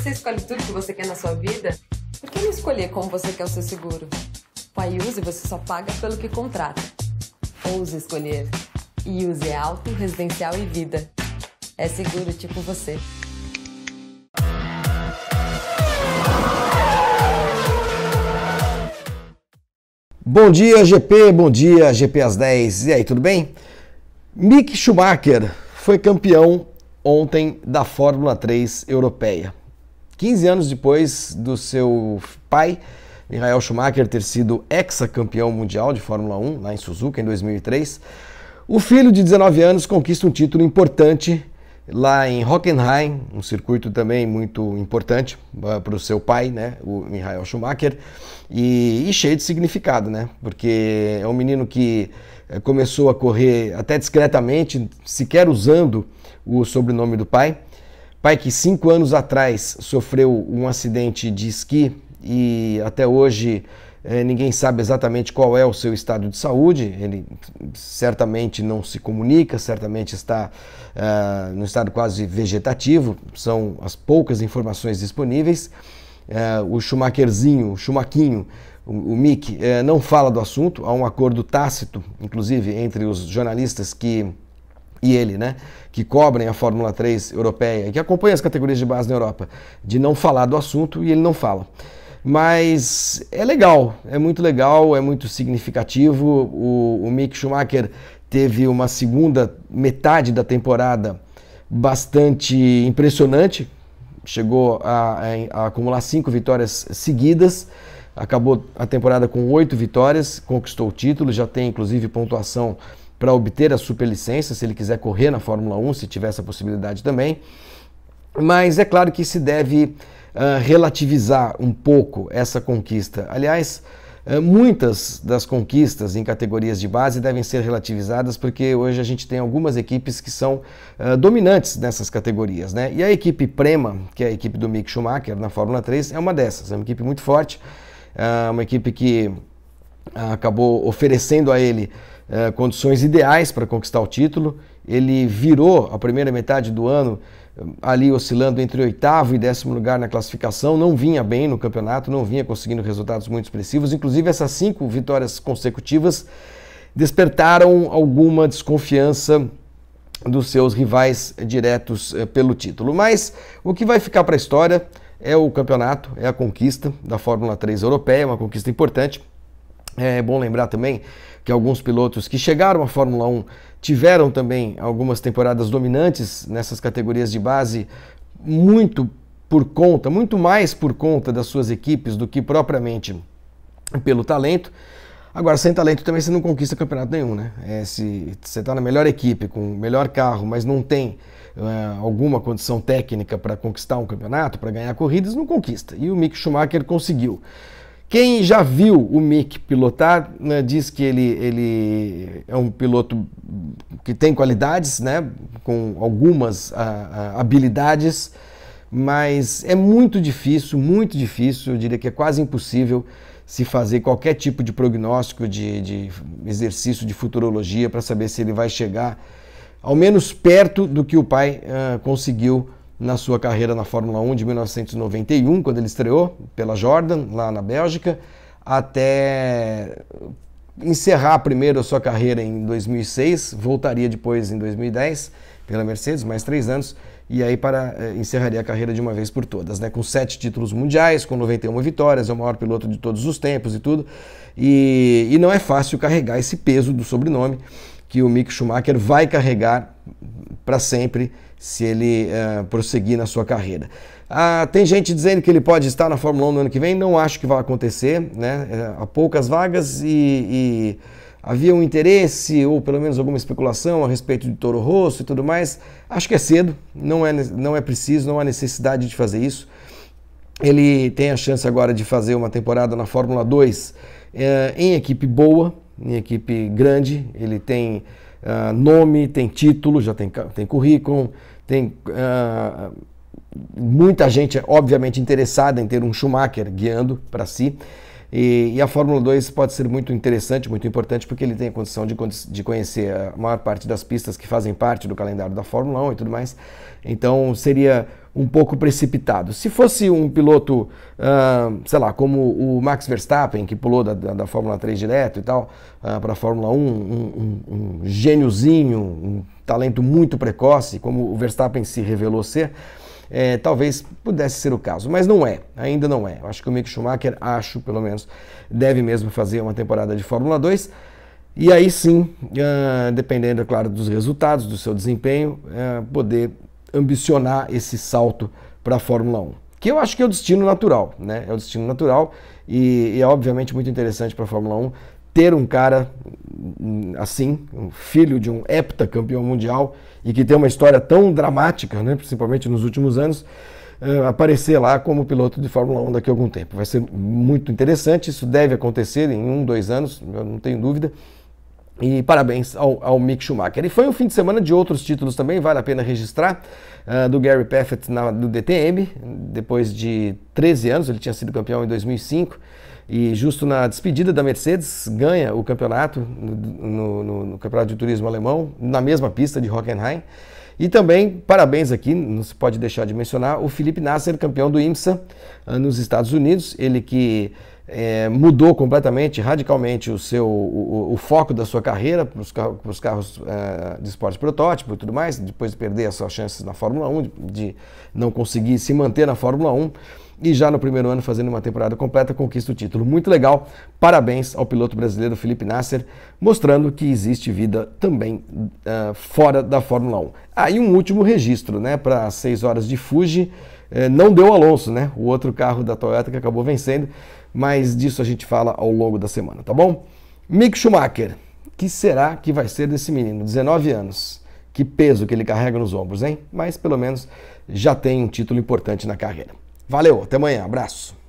você escolhe tudo que você quer na sua vida, por que não escolher como você quer o seu seguro? Com a Use você só paga pelo que contrata. Ouse escolher. E Use é alto, residencial e vida. É seguro tipo você. Bom dia, GP. Bom dia, GP às 10. E aí, tudo bem? Mick Schumacher foi campeão ontem da Fórmula 3 europeia. 15 anos depois do seu pai, Michael Schumacher, ter sido ex-campeão mundial de Fórmula 1 lá em Suzuka em 2003, o filho de 19 anos conquista um título importante lá em Hockenheim, um circuito também muito importante ah, para o seu pai, né, o Michael Schumacher, e, e, cheio de significado, né, porque é um menino que eh, começou a correr até discretamente, sequer usando o sobrenome do pai, Pai que cinco anos atrás sofreu um acidente de esqui e até hoje eh, ninguém sabe exatamente qual é o seu estado de saúde. Ele certamente não se comunica, certamente está uh, eh, no estado quase vegetativo. São as poucas informações disponíveis. Uh, o Schumacherzinho, o Schumaquinho, o, o Mick, uh, não fala do assunto. Há um acordo tácito, inclusive, entre os jornalistas que e ele, né, que cobrem a Fórmula 3 europeia e que acompanham as categorias de base na Europa, de não falar do assunto e ele não fala. Mas é legal, é muito legal, é muito significativo. O, o Mick Schumacher teve uma segunda metade da temporada bastante impressionante, chegou a, a, a acumular cinco vitórias seguidas acabou a temporada com oito vitórias, conquistou o título, já tem inclusive pontuação para obter a superlicença, se ele quiser correr na Fórmula 1, se tiver essa possibilidade também. Mas é claro que se deve uh, relativizar um pouco essa conquista. Aliás, ah, muitas das conquistas em categorias de base devem ser relativizadas, porque hoje a gente tem algumas equipes que são uh, dominantes nessas categorias. Né? E a equipe Prema, que é a equipe do Mick Schumacher na Fórmula 3, é uma dessas. É uma equipe muito forte, uma equipe que acabou oferecendo a ele eh, condições ideais para conquistar o título. Ele virou a primeira metade do ano eh, ali oscilando entre oitavo e décimo lugar na classificação, não vinha bem no campeonato, não vinha conseguindo resultados muito expressivos. Inclusive, essas cinco vitórias consecutivas despertaram alguma desconfiança dos seus rivais diretos eh, pelo título. Mas o que vai ficar para a história é o campeonato, é a conquista da Fórmula 3 europeia, uma conquista importante. É bom lembrar também que alguns pilotos que chegaram à Fórmula 1 tiveram também algumas temporadas dominantes nessas categorias de base, muito por conta, muito mais por conta das suas equipes do que propriamente pelo talento. Agora, sem talento também você não conquista campeonato nenhum, né? É, se você está na melhor equipe, com o melhor carro, mas não tem uh, alguma condição técnica para conquistar um campeonato, para ganhar corridas, não conquista. E o Mick Schumacher conseguiu. Quem já viu o Mick pilotar né, diz que ele, ele é um piloto que tem qualidades, né, com algumas a, ah, a, ah, habilidades, mas é muito difícil, muito difícil, eu diria que é quase impossível se fazer qualquer tipo de prognóstico, de, de exercício de futurologia para saber se ele vai chegar ao menos perto do que o pai uh, conseguiu na sua carreira na Fórmula 1 de 1991, quando ele estreou pela Jordan, lá na Bélgica, até encerrar primeiro a sua carreira em 2006, voltaria depois em 2010 pela Mercedes, mais três anos, e aí para eh, encerraria a carreira de uma vez por todas, né? Com sete títulos mundiais, com 91 vitórias, é o maior piloto de todos os tempos e tudo. E, e não é fácil carregar esse peso do sobrenome que o Mick Schumacher vai carregar para sempre se ele uh, prosseguir na sua carreira. Uh, tem gente dizendo que ele pode estar na Fórmula 1 no ano que vem, não acho que vai acontecer, né? Eh, há poucas vagas e, e, havia um interesse, ou pelo menos alguma especulação a respeito de Toro Rosso e tudo mais. Acho que é cedo, não é, não é preciso, não há necessidade de fazer isso. Ele tem a chance agora de fazer uma temporada na Fórmula 2 eh, em equipe boa, em equipe grande, ele tem uh, nome, tem título, já tem, tem currículo, tem uh, muita gente, obviamente, interessada em ter um Schumacher guiando para si. E, e, a Fórmula 2 pode ser muito interessante, muito importante, porque ele tem a condição de, de conhecer a maior parte das pistas que fazem parte do calendário da Fórmula 1 e tudo mais. Então seria um pouco precipitado. Se fosse um piloto, uh, sei lá, como o Max Verstappen, que pulou da, da, Fórmula 3 direto e tal, uh, ah, para a Fórmula 1, um, um, um, gêniozinho, um talento muito precoce, como o Verstappen se revelou ser, é, talvez pudesse ser o caso, mas não é, ainda não é. Acho que o Mick Schumacher, acho pelo menos, deve mesmo fazer uma temporada de Fórmula 2. E aí sim, uh, dependendo, é claro, dos resultados, do seu desempenho, poder ambicionar esse salto para a Fórmula 1. Que eu acho que é o destino natural, né? É o destino natural e, e é obviamente muito interessante para a Fórmula 1 ter um cara hum, assim, um filho de um heptacampeão mundial e que tem uma história tão dramática, né, principalmente nos últimos anos, uh, aparecer lá como piloto de Fórmula 1 daqui a algum tempo. Vai ser muito interessante, isso deve acontecer em um, dois anos, eu não tenho dúvida. E parabéns ao, ao, Mick Schumacher. E foi um fim de semana de outros títulos também, vale a pena registrar, uh, do Gary Paffett na, do DTM, depois de 13 anos, ele tinha sido campeão em 2005, e justo na despedida da Mercedes, ganha o campeonato no, no, no Campeonato de Turismo Alemão, na mesma pista de Hockenheim. E também, parabéns aqui, não se pode deixar de mencionar, o Felipe Nasser, campeão do IMSA ah, nos Estados Unidos, ele que é, mudou completamente, radicalmente o seu o, o foco da sua carreira para os carros, carros é, de esporte protótipo e tudo mais, depois de perder as suas chances na Fórmula 1, de, de não conseguir se manter na Fórmula 1 e já no primeiro ano fazendo uma temporada completa conquista o título. Muito legal. Parabéns ao piloto brasileiro Felipe Nasser, mostrando que existe vida também uh, fora da Fórmula 1. Aí ah, um último registro, né, para 6 horas de Fuji, eh, não deu Alonso, né? O outro carro da Toyota que acabou vencendo mas disso a gente fala ao longo da semana, tá bom? Mick Schumacher, que será que vai ser desse menino? 19 anos. Que peso que ele carrega nos ombros, hein? Mas pelo menos já tem um título importante na carreira. Valeu, até amanhã, abraço.